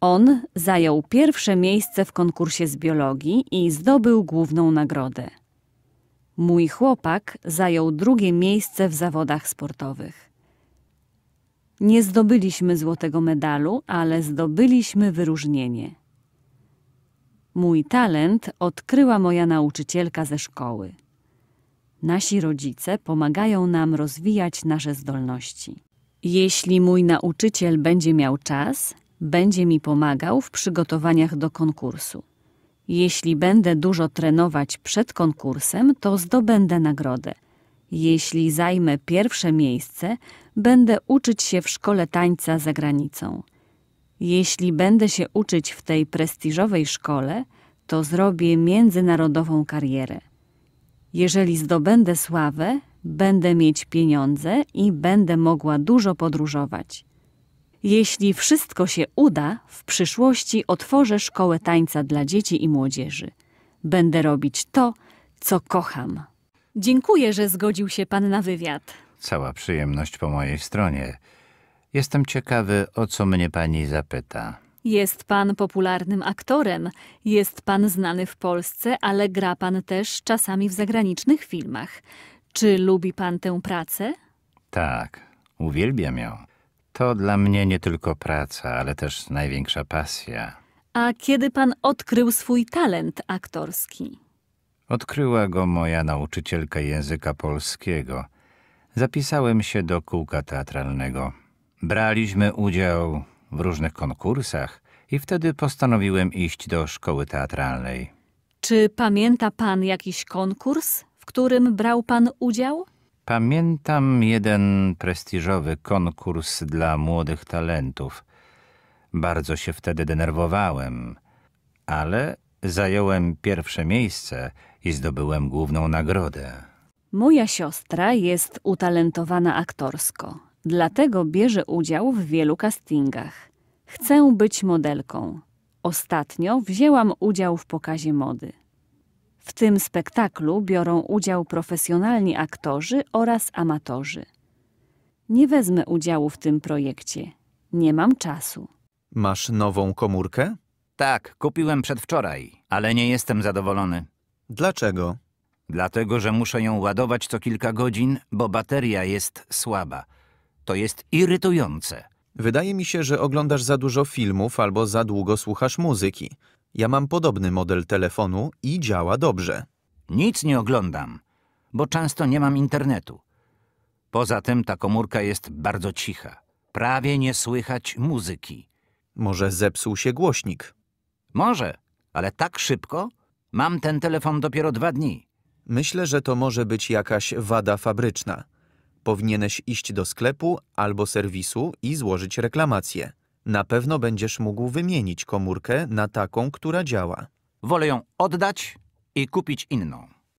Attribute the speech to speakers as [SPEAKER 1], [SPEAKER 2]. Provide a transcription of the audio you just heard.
[SPEAKER 1] On zajął pierwsze miejsce w konkursie z biologii i zdobył główną nagrodę. Mój chłopak zajął drugie miejsce w zawodach sportowych. Nie zdobyliśmy złotego medalu, ale zdobyliśmy wyróżnienie. Mój talent odkryła moja nauczycielka ze szkoły. Nasi rodzice pomagają nam rozwijać nasze zdolności. Jeśli mój nauczyciel będzie miał czas, będzie mi pomagał w przygotowaniach do konkursu. Jeśli będę dużo trenować przed konkursem, to zdobędę nagrodę. Jeśli zajmę pierwsze miejsce, będę uczyć się w szkole tańca za granicą. Jeśli będę się uczyć w tej prestiżowej szkole, to zrobię międzynarodową karierę. Jeżeli zdobędę sławę, będę mieć pieniądze i będę mogła dużo podróżować. Jeśli wszystko się uda, w przyszłości otworzę szkołę tańca dla dzieci i młodzieży. Będę robić to, co kocham. Dziękuję, że zgodził się pan na wywiad.
[SPEAKER 2] Cała przyjemność po mojej stronie. Jestem ciekawy, o co mnie pani zapyta.
[SPEAKER 1] Jest pan popularnym aktorem, jest pan znany w Polsce, ale gra pan też czasami w zagranicznych filmach. Czy lubi pan tę pracę?
[SPEAKER 2] Tak, uwielbiam ją. To dla mnie nie tylko praca, ale też największa pasja.
[SPEAKER 1] A kiedy pan odkrył swój talent aktorski?
[SPEAKER 2] Odkryła go moja nauczycielka języka polskiego. Zapisałem się do kółka teatralnego. Braliśmy udział w różnych konkursach i wtedy postanowiłem iść do szkoły teatralnej.
[SPEAKER 1] Czy pamięta pan jakiś konkurs, w którym brał pan udział?
[SPEAKER 2] Pamiętam jeden prestiżowy konkurs dla młodych talentów. Bardzo się wtedy denerwowałem, ale zająłem pierwsze miejsce i zdobyłem główną nagrodę.
[SPEAKER 1] Moja siostra jest utalentowana aktorsko, dlatego bierze udział w wielu castingach. Chcę być modelką. Ostatnio wzięłam udział w pokazie mody. W tym spektaklu biorą udział profesjonalni aktorzy oraz amatorzy. Nie wezmę udziału w tym projekcie. Nie mam czasu.
[SPEAKER 2] Masz nową komórkę? Tak, kupiłem przedwczoraj, ale nie jestem zadowolony. Dlaczego? Dlatego, że muszę ją ładować co kilka godzin, bo bateria jest słaba. To jest irytujące. Wydaje mi się, że oglądasz za dużo filmów albo za długo słuchasz muzyki. Ja mam podobny model telefonu i działa dobrze. Nic nie oglądam, bo często nie mam internetu. Poza tym ta komórka jest bardzo cicha. Prawie nie słychać muzyki. Może zepsuł się głośnik. Może, ale tak szybko? Mam ten telefon dopiero dwa dni. Myślę, że to może być jakaś wada fabryczna. Powinieneś iść do sklepu albo serwisu i złożyć reklamację. Na pewno będziesz mógł wymienić komórkę na taką, która działa. Wolę ją oddać i kupić inną.